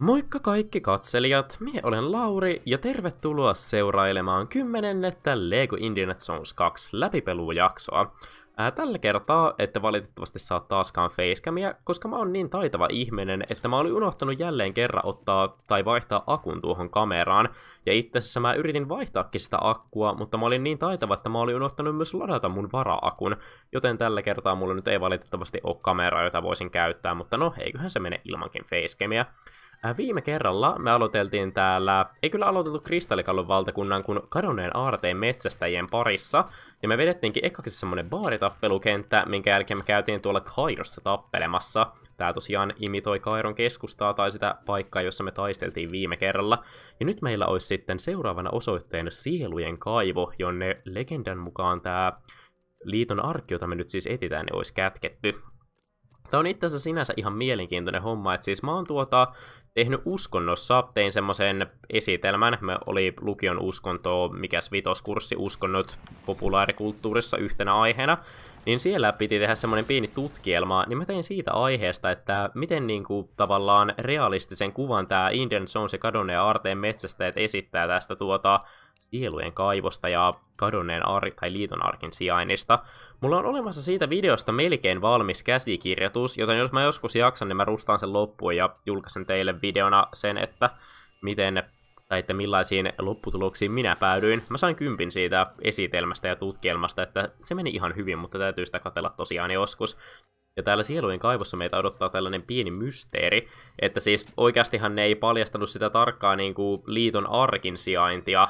Moikka kaikki katselijat, minä olen Lauri ja tervetuloa seurailemaan kymmenennettä Lego Indiana Jones 2 läpipelujaksoa. Ää, tällä kertaa että valitettavasti saa taaskaan facecamia, koska mä oon niin taitava ihminen, että mä olin unohtanut jälleen kerran ottaa tai vaihtaa akun tuohon kameraan. Ja itse asiassa mä yritin vaihtaakin sitä akkua, mutta mä olin niin taitava, että mä olin unohtanut myös ladata mun varaakun. Joten tällä kertaa mulla nyt ei valitettavasti ole kameraa, jota voisin käyttää, mutta no, eiköhän se mene ilmankin facecamia. Äh, viime kerralla me aloiteltiin täällä, ei kyllä aloitettu kristallikallon valtakunnan, kun kadonneen aarteen metsästäjien parissa. Ja me vedettiinkin ekaksi semmonen baaritappelukenttä, minkä jälkeen me käytiin tuolla Kairossa tappelemassa. Tää tosiaan imitoi Kairon keskustaa tai sitä paikkaa, jossa me taisteltiin viime kerralla. Ja nyt meillä olisi sitten seuraavana osoitteen sielujen kaivo, jonne legendan mukaan tää liiton arkki, jota me nyt siis etitään, ne niin olisi kätketty. Tämä on itse asiassa sinänsä ihan mielenkiintoinen homma, että siis mä oon tuota, tehnyt uskonnossa, tein semmoisen esitelmän, me oli lukion uskontoa, mikäs vitoskurssi uskonnot populaarikulttuurissa yhtenä aiheena, niin siellä piti tehdä semmoinen pieni tutkielma, niin mä tein siitä aiheesta, että miten niin kuin, tavallaan realistisen kuvan tämä Indian Jones ja kadonneen aarteen metsästäjät esittää tästä tuota sielujen kaivosta ja kadonneen ar- tai liiton arkin sijainnista. Mulla on olemassa siitä videosta melkein valmis käsikirjoitus, joten jos mä joskus jaksan, niin mä rustaan sen loppuun ja julkaisen teille videona sen, että miten tai että millaisiin lopputuloksiin minä päädyin. Mä sain kympin siitä esitelmästä ja tutkielmasta, että se meni ihan hyvin, mutta täytyy sitä katella tosiaan joskus. Ja täällä sielujen kaivossa meitä odottaa tällainen pieni mysteeri, että siis oikeastihan ne ei paljastanut sitä tarkkaa niin kuin liiton arkin sijaintia.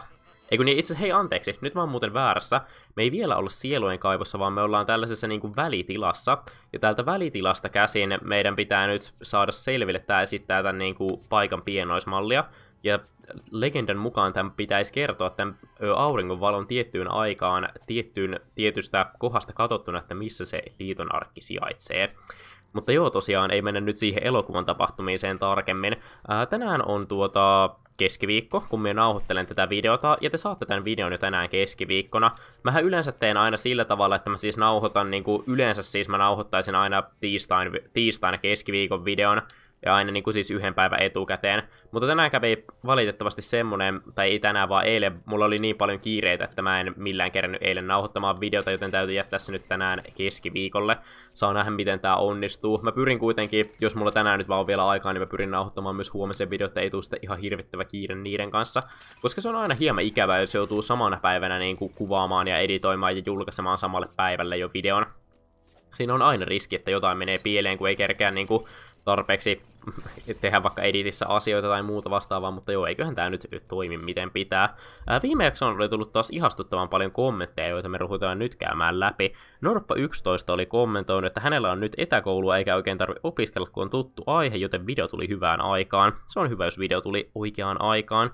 Eikö niin, itse hei anteeksi, nyt mä oon muuten väärässä. Me ei vielä olla sielujen kaivossa, vaan me ollaan tällaisessa niin kuin välitilassa. Ja täältä välitilasta käsin meidän pitää nyt saada selville tämä esittää tämän niin kuin paikan pienoismallia. Ja legendan mukaan tämän pitäisi kertoa tämän auringonvalon tiettyyn aikaan tiettyyn, tietystä kohdasta katsottuna, että missä se liiton arkki sijaitsee. Mutta joo, tosiaan ei mennä nyt siihen elokuvan tapahtumiseen tarkemmin. Ää, tänään on tuota keskiviikko, kun minä nauhoittelen tätä videota, ja te saatte tämän videon jo tänään keskiviikkona. Mähän yleensä teen aina sillä tavalla, että mä siis nauhoitan, niin kuin yleensä siis mä nauhoittaisin aina tiistain, tiistaina keskiviikon videon, ja aina niin kuin siis yhden päivän etukäteen. Mutta tänään kävi valitettavasti semmonen, tai ei tänään vaan eilen, mulla oli niin paljon kiireitä, että mä en millään kerännyt eilen nauhoittamaan videota, joten täytyy jättää se nyt tänään keskiviikolle. Saa nähdä, miten tää onnistuu. Mä pyrin kuitenkin, jos mulla tänään nyt vaan on vielä aikaa, niin mä pyrin nauhoittamaan myös huomisen videot, että ei tule ihan hirvittävä kiire niiden kanssa. Koska se on aina hieman ikävää, jos joutuu samana päivänä niin kuin kuvaamaan ja editoimaan ja julkaisemaan samalle päivälle jo videon siinä on aina riski, että jotain menee pieleen, kun ei kerkeä niin kuin tarpeeksi tehdä vaikka editissä asioita tai muuta vastaavaa, mutta joo, eiköhän tämä nyt toimi miten pitää. Ää, viime jaksoon oli tullut taas ihastuttavan paljon kommentteja, joita me ruhutaan nyt käymään läpi. Norppa11 oli kommentoinut, että hänellä on nyt etäkoulua eikä oikein tarvi opiskella, kun on tuttu aihe, joten video tuli hyvään aikaan. Se on hyvä, jos video tuli oikeaan aikaan.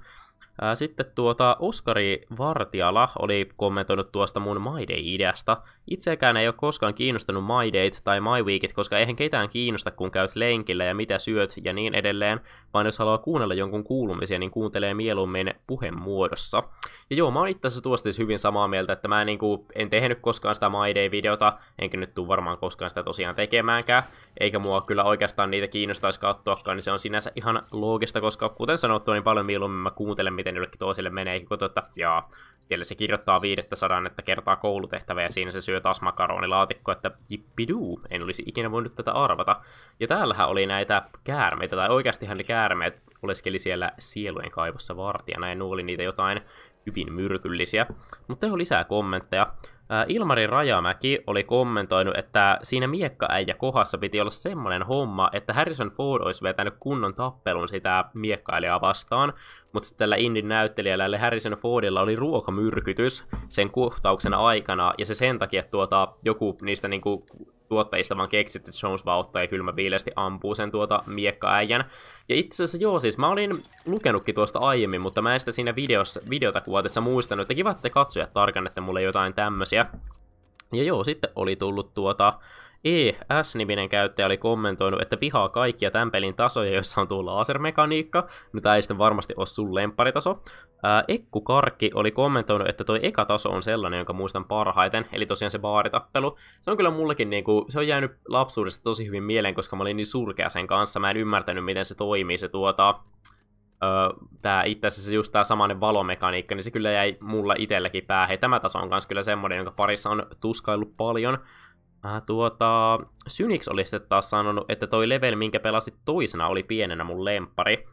Sitten tuota Oskari Vartiala oli kommentoinut tuosta mun Maiden ideasta, Itsekään ei ole koskaan kiinnostanut My Date tai My Weekit, koska eihän ketään kiinnosta, kun käyt lenkillä ja mitä syöt ja niin edelleen, vaan jos haluaa kuunnella jonkun kuulumisia, niin kuuntelee mieluummin puheen muodossa. Ja joo, mä oon itse asiassa siis hyvin samaa mieltä, että mä en, niin kuin, en tehnyt koskaan sitä My Day-videota, enkä nyt tuu varmaan koskaan sitä tosiaan tekemäänkään, eikä mua kyllä oikeastaan niitä kiinnostaisi katsoakaan, niin se on sinänsä ihan loogista, koska kuten sanottu, niin paljon mieluummin mä kuuntelen, miten jollekin toiselle menee, kun että jaa, siellä se kirjoittaa viidettä sadan, että kertaa koulutehtävä ja siinä se syö syö taas makaronilaatikko, että jippiduu, en olisi ikinä voinut tätä arvata. Ja täällähän oli näitä käärmeitä, tai oikeastihan ne käärmeet oleskeli siellä sielujen kaivossa vartijana, ja nuoli niitä jotain hyvin myrkyllisiä. Mutta teho lisää kommentteja. Ilmari Rajamäki oli kommentoinut, että siinä miekkaäijä kohdassa piti olla semmoinen homma, että Harrison Ford olisi vetänyt kunnon tappelun sitä miekkailijaa vastaan, mutta sitten tällä Indin näyttelijällä eli Harrison Fordilla oli ruokamyrkytys sen kohtauksen aikana, ja se sen takia tuota, joku niistä niinku tuottajista vaan keksit, että Jones vaan ottaa ja viileästi ampuu sen tuota miekkaäijän. Ja itse asiassa joo, siis mä olin lukenutkin tuosta aiemmin, mutta mä en sitä siinä videossa, videota kuvatessa muistanut, että kiva, että katsojat tarkannette mulle jotain tämmösiä. Ja joo, sitten oli tullut tuota ES-niminen käyttäjä oli kommentoinut, että vihaa kaikkia tämän pelin tasoja, joissa on tuo lasermekaniikka, mitä no, ei sitten varmasti ole sun lempparitaso. Ekku Karkki oli kommentoinut, että toi eka taso on sellainen, jonka muistan parhaiten, eli tosiaan se baaritappelu. Se on kyllä mullekin niinku, se on jäänyt lapsuudesta tosi hyvin mieleen, koska mä olin niin surkea sen kanssa, mä en ymmärtänyt miten se toimii, se tuota, tämä tää itse asiassa just tää samainen valomekaniikka, niin se kyllä jäi mulla itselläkin päähän. Tämä taso on myös kyllä semmoinen, jonka parissa on tuskaillut paljon. Ah, tuota, Synix oli sitten taas sanonut, että toi level, minkä pelasit toisena, oli pienenä mun lempari.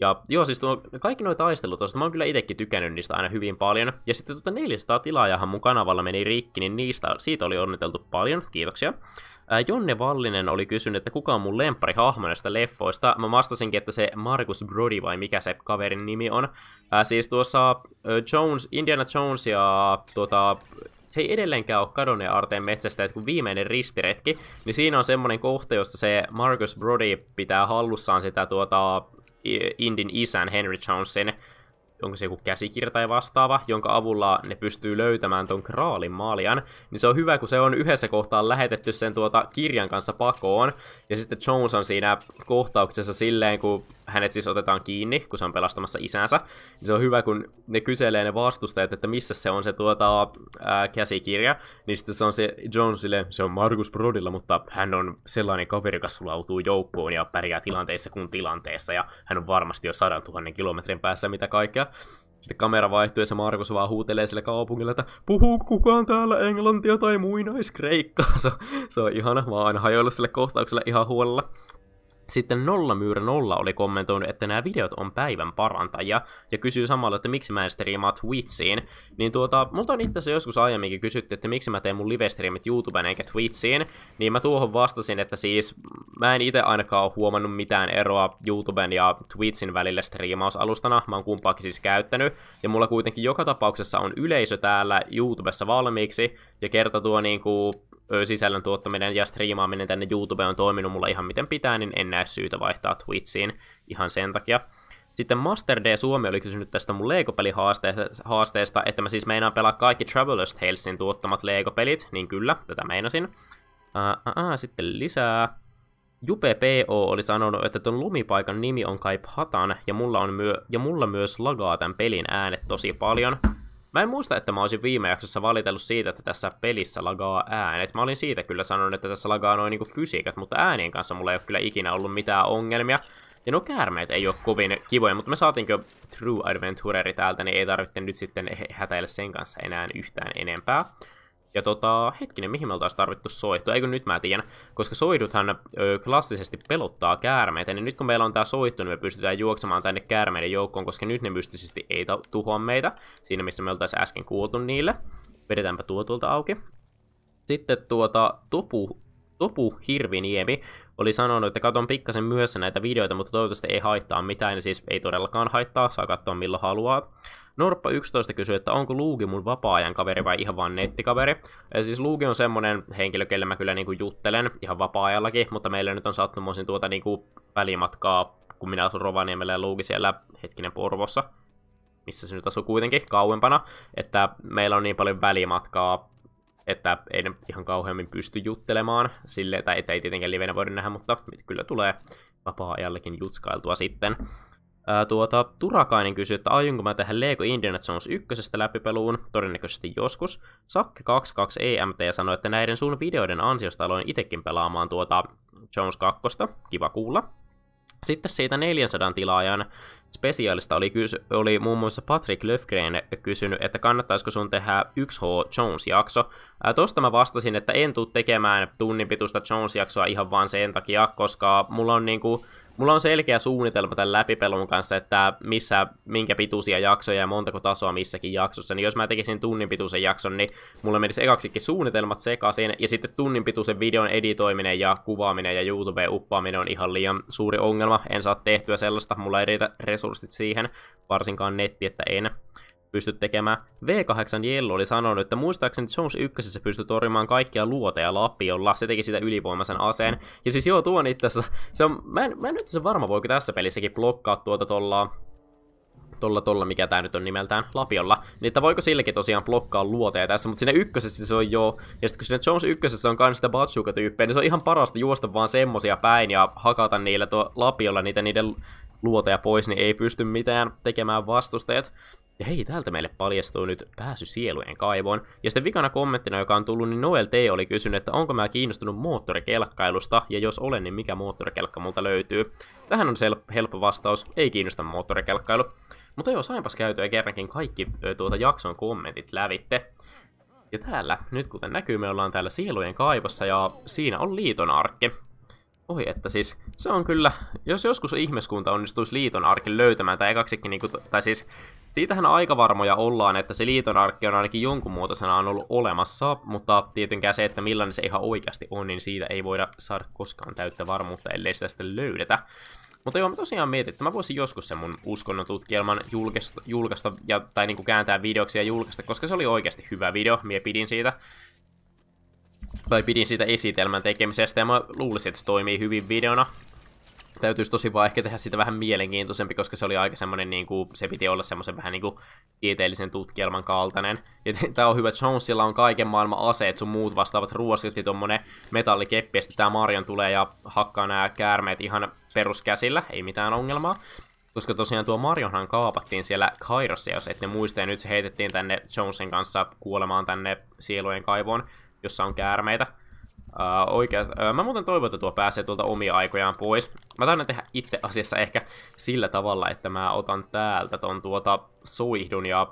Ja joo, siis tuo, kaikki noita taistelut, tuosta, mä oon kyllä itsekin tykännyt niistä aina hyvin paljon. Ja sitten tuota 400 tilaajahan mun kanavalla meni rikki, niin niistä, siitä oli onniteltu paljon, kiitoksia. Ää, äh, Jonne Vallinen oli kysynyt, että kuka on mun lempari hahmo näistä leffoista. Mä vastasinkin, että se Markus Brody vai mikä se kaverin nimi on. Ää, äh, siis tuossa ä, Jones, Indiana Jones ja tuota, se ei edelleenkään ole kadonneen arteen metsästä, että kun viimeinen ristiretki, niin siinä on semmoinen kohta, jossa se Marcus Brody pitää hallussaan sitä tuota Indin isän Henry Jonesin onko se joku käsikirja tai vastaava, jonka avulla ne pystyy löytämään ton kraalin maalian, niin se on hyvä, kun se on yhdessä kohtaa lähetetty sen tuota kirjan kanssa pakoon, ja sitten Jones on siinä kohtauksessa silleen, kun hänet siis otetaan kiinni, kun se on pelastamassa isänsä, niin se on hyvä, kun ne kyselee ne vastustajat, että missä se on se tuota, ää, käsikirja, niin sitten se on se Jonesille, se on Markus Brodilla, mutta hän on sellainen kaveri, joka sulautuu joukkoon ja pärjää tilanteissa kuin tilanteessa, ja hän on varmasti jo sadan tuhannen kilometrin päässä mitä kaikkea. Sitten kamera vaihtuu ja se Markus vaan huutelee sille kaupungille, että puhuu kukaan täällä englantia tai muinaiskreikkaa. Se, se on ihana, mä oon aina hajoillut sille kohtaukselle ihan huolella. Sitten Nollamäyrä Nolla oli kommentoinut, että nämä videot on päivän parantajia, ja kysyy samalla, että miksi mä en striimaa Twitchiin. Niin tuota, multa on itse asiassa joskus aiemminkin kysytty, että miksi mä teen mun livestreamit YouTubeen eikä Twitchiin, niin mä tuohon vastasin, että siis mä en itse ainakaan ole huomannut mitään eroa YouTuben ja Twitchin välillä striimausalustana, mä oon kumpaakin siis käyttänyt, ja mulla kuitenkin joka tapauksessa on yleisö täällä YouTubessa valmiiksi, ja kerta tuo niinku sisällön tuottaminen ja striimaaminen tänne YouTubeen on toiminut mulla ihan miten pitää, niin en näe syytä vaihtaa Twitchiin ihan sen takia. Sitten Master D Suomi oli kysynyt tästä mun Lego-pelihaasteesta, että mä siis meinaan pelaa kaikki Traveler's Talesin tuottamat Lego-pelit, niin kyllä, tätä meinasin. Uh, uh, uh, sitten lisää. Jupe PO oli sanonut, että ton lumipaikan nimi on kai Patan, ja mulla, on myö- ja mulla myös lagaa tämän pelin äänet tosi paljon. Mä en muista, että mä olisin viime jaksossa valitellut siitä, että tässä pelissä lagaa äänet. Mä olin siitä kyllä sanonut, että tässä lagaa noin niinku fysiikat, mutta äänien kanssa mulla ei ole kyllä ikinä ollut mitään ongelmia. Ja no käärmeet ei ole kovin kivoja, mutta me saatiin jo True Adventureri täältä, niin ei tarvitse nyt sitten hätäillä sen kanssa enää yhtään enempää. Ja tota, hetkinen, mihin me oltaisiin tarvittu soihtu? Eikö nyt mä tiedän, koska soiduthan ö, klassisesti pelottaa käärmeitä, niin nyt kun meillä on tää soihtu, niin me pystytään juoksemaan tänne käärmeiden joukkoon, koska nyt ne mystisesti ei tuhoa meitä, siinä missä me oltaisiin äsken kuultu niille. Vedetäänpä tuo tuolta auki. Sitten tuota, topu Tupu Hirviniemi oli sanonut, että katon pikkasen myös näitä videoita, mutta toivottavasti ei haittaa mitään, siis ei todellakaan haittaa, saa katsoa milloin haluaa. Norppa11 kysyy, että onko Luugi mun vapaa-ajan kaveri vai ihan vaan nettikaveri. Ja siis Luugi on semmonen henkilö, kelle mä kyllä niinku juttelen ihan vapaa-ajallakin, mutta meillä nyt on sattumoisin tuota niinku välimatkaa, kun minä asun Rovaniemellä ja Luugi siellä hetkinen Porvossa missä se nyt asuu kuitenkin kauempana, että meillä on niin paljon välimatkaa että ei ne ihan kauheammin pysty juttelemaan sille, tai että ei tietenkään livenä voida nähdä, mutta kyllä tulee vapaa-ajallekin jutskailtua sitten. Ää, tuota, Turakainen kysyi, että aionko mä tehdä Lego Indiana Jones 1 läpipeluun, todennäköisesti joskus. Sakke22 EMT sanoi, että näiden sun videoiden ansiosta aloin itekin pelaamaan tuota Jones 2, kiva kuulla. Sitten siitä 400 tilaajan spesiaalista oli, kysy- oli muun muassa Patrick Löfgren kysynyt, että kannattaisiko sun tehdä 1H Jones-jakso. Ää, tosta mä vastasin, että en tule tekemään tunnin pituista Jones-jaksoa ihan vaan sen takia, koska mulla on niinku, mulla on selkeä suunnitelma tämän läpipelun kanssa, että missä, minkä pituisia jaksoja ja montako tasoa missäkin jaksossa, niin jos mä tekisin tunnin pituisen jakson, niin mulla menisi ekaksikin suunnitelmat sekaisin, ja sitten tunnin pituisen videon editoiminen ja kuvaaminen ja YouTubeen uppaaminen on ihan liian suuri ongelma, en saa tehtyä sellaista, mulla ei riitä resurssit siihen, varsinkaan netti, että en pystyt tekemään. V8 Jello oli sanonut, että muistaakseni Jones 1 pystyi torjumaan kaikkia luoteja lapiolla, se teki sitä ylivoimaisen aseen. Ja siis joo, tuon itse asiassa, se on, mä en, mä en nyt se varma, voiko tässä pelissäkin blokkaa tuota tuolla tolla tolla, mikä tää nyt on nimeltään, Lapiolla, niin että voiko silläkin tosiaan blokkaa luoteja tässä, mutta siinä ykkösessä se on joo, ja sitten kun siinä Jones ykkösessä on kans sitä batsuka niin se on ihan parasta juosta vaan semmosia päin ja hakata niillä tuo Lapiolla niitä niiden luoteja pois, niin ei pysty mitään tekemään vastusteet. Ja hei, täältä meille paljastuu nyt pääsy sielujen kaivoon. Ja sitten vikana kommenttina, joka on tullut, niin Noel T. oli kysynyt, että onko mä kiinnostunut moottorikelkkailusta, ja jos olen, niin mikä moottorikelkka multa löytyy. Tähän on sel- helppo vastaus, ei kiinnosta moottorikelkkailu. Mutta joo, sainpas käytyä kerrankin kaikki tuota jakson kommentit lävitte. Ja täällä, nyt kuten näkyy, me ollaan täällä sielujen kaivossa, ja siinä on liitonarkki. Oi, että siis se on kyllä, jos joskus ihmiskunta onnistuisi liiton arkin löytämään, tai ekaksikin, niin kuin, tai siis siitähän aika varmoja ollaan, että se liiton arkki on ainakin jonkun muotoisena on ollut olemassa, mutta tietenkään se, että millainen se ihan oikeasti on, niin siitä ei voida saada koskaan täyttä varmuutta, ellei sitä sitten löydetä. Mutta joo, mä tosiaan mietin, että mä voisin joskus sen mun uskonnon tutkielman julkaista, julkaista ja, tai niinku kääntää videoksi ja julkaista, koska se oli oikeasti hyvä video, mie pidin siitä tai pidin siitä esitelmän tekemisestä ja mä luulisin, että se toimii hyvin videona. Täytyisi tosi vaan ehkä tehdä sitä vähän mielenkiintoisempi, koska se oli aika semmonen kuin niinku, se piti olla semmoisen vähän niinku tieteellisen tutkielman kaltainen. Ja tää on hyvä, Jonesilla on kaiken maailman aseet, sun muut vastaavat ruoskit ja tommonen metallikeppi, ja tää Marion tulee ja hakkaa nämä käärmeet ihan peruskäsillä, ei mitään ongelmaa. Koska tosiaan tuo Marionhan kaapattiin siellä Kairossa, jos et muista, ja nyt se heitettiin tänne Jonesin kanssa kuolemaan tänne sielujen kaivoon jossa on käärmeitä. Uh, oikeas, uh, mä muuten toivon, että tuo pääsee tuolta omia aikojaan pois. Mä taidan tehdä itse asiassa ehkä sillä tavalla, että mä otan täältä ton tuota soihdun ja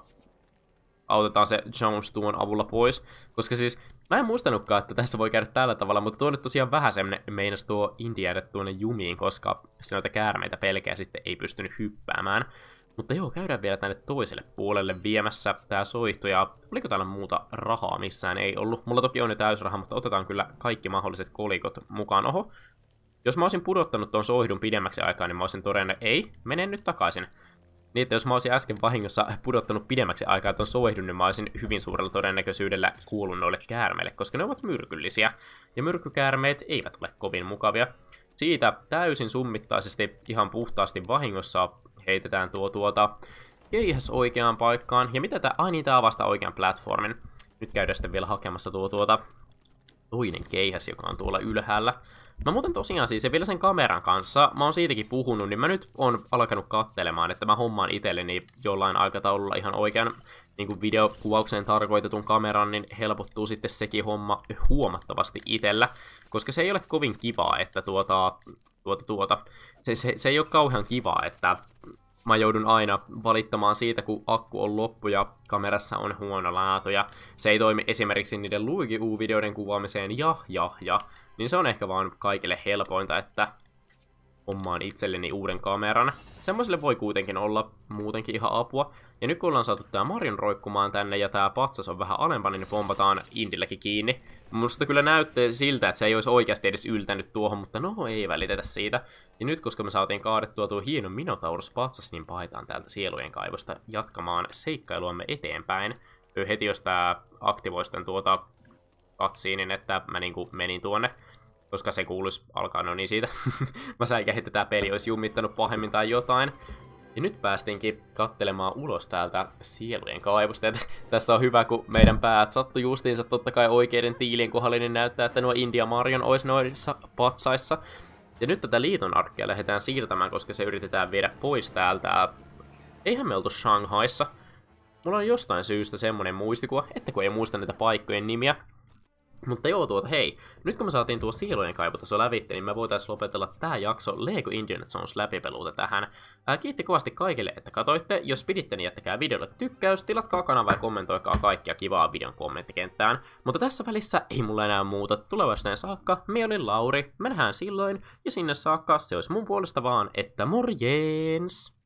autetaan se Jones tuon avulla pois. Koska siis mä en muistanutkaan, että tässä voi käydä tällä tavalla, mutta tuo nyt tosiaan vähän semmonen meinas tuo Indiana tuonne jumiin, koska se noita käärmeitä pelkää sitten ei pystynyt hyppäämään. Mutta joo, käydään vielä tänne toiselle puolelle viemässä tää soihtu, ja oliko täällä muuta rahaa missään? Ei ollut. Mulla toki on jo täysraha, mutta otetaan kyllä kaikki mahdolliset kolikot mukaan. Oho, jos mä olisin pudottanut tuon soihdun pidemmäksi aikaa, niin mä olisin todennut, ei, mene nyt takaisin. Niin, että jos mä olisin äsken vahingossa pudottanut pidemmäksi aikaa tuon soihdun, niin mä olisin hyvin suurella todennäköisyydellä kuullut noille käärmeille, koska ne ovat myrkyllisiä. Ja myrkkykäärmeet eivät ole kovin mukavia. Siitä täysin summittaisesti ihan puhtaasti vahingossa heitetään tuo tuota keihäs oikeaan paikkaan. Ja mitä tää, ai niin tää avasta oikean platformin. Nyt käydään sitten vielä hakemassa tuo tuota toinen keihäs, joka on tuolla ylhäällä. Mä muuten tosiaan siis, ja vielä sen kameran kanssa, mä oon siitäkin puhunut, niin mä nyt on alkanut kattelemaan, että mä hommaan itselleni jollain aikataululla ihan oikean niin kuin videokuvaukseen tarkoitetun kameran, niin helpottuu sitten sekin homma huomattavasti itellä, koska se ei ole kovin kivaa, että tuota, tuota tuota. Se, se, se ei ole kauhean kivaa, että mä joudun aina valittamaan siitä, kun akku on loppu ja kamerassa on huono laatu ja se ei toimi esimerkiksi niiden Luigi U-videoiden kuvaamiseen ja ja ja, niin se on ehkä vaan kaikille helpointa, että omaan itselleni uuden kameran. Semmoiselle voi kuitenkin olla muutenkin ihan apua. Ja nyt kun ollaan saatu tää Marion roikkumaan tänne ja tää patsas on vähän alempana, niin pompataan Indilläkin kiinni. Musta kyllä näyttää siltä, että se ei olisi oikeasti edes yltänyt tuohon, mutta no ei välitetä siitä. Ja nyt koska me saatiin kaadettua tuo hieno Minotaurus patsas, niin paetaan täältä sielujen kaivosta jatkamaan seikkailuamme eteenpäin. Heti jos tää aktivoi tuota katsiinin, että mä niinku menin tuonne koska se kuuluisi alkaa, no niin siitä. Mä kehittää että tämä peli olisi jumittanut pahemmin tai jotain. Ja nyt päästinkin kattelemaan ulos täältä sielujen kaivosta. Et tässä on hyvä, kun meidän päät sattu justiinsa totta kai oikeiden tiilien kohdalle, niin näyttää, että nuo India Marion olisi noissa patsaissa. Ja nyt tätä liiton arkkia lähdetään siirtämään, koska se yritetään viedä pois täältä. Eihän me oltu Shanghaissa. Mulla on jostain syystä semmonen muistikuva, että kun ei muista näitä paikkojen nimiä, mutta joo, tuota, hei, nyt kun me saatiin tuo siilojen kaivotaso lävitte, niin me voitaisiin lopetella tämä jakso Lego Indiana Jones läpipeluuta tähän. Ää, kiitti kovasti kaikille, että katoitte. Jos piditte, niin jättäkää videolle tykkäys, tilatkaa kanava ja kommentoikaa kaikkia kivaa videon kommenttikenttään. Mutta tässä välissä ei mulla enää muuta. Tulevaisuuteen saakka, me olin Lauri, mennään silloin, ja sinne saakka se olisi mun puolesta vaan, että morjens!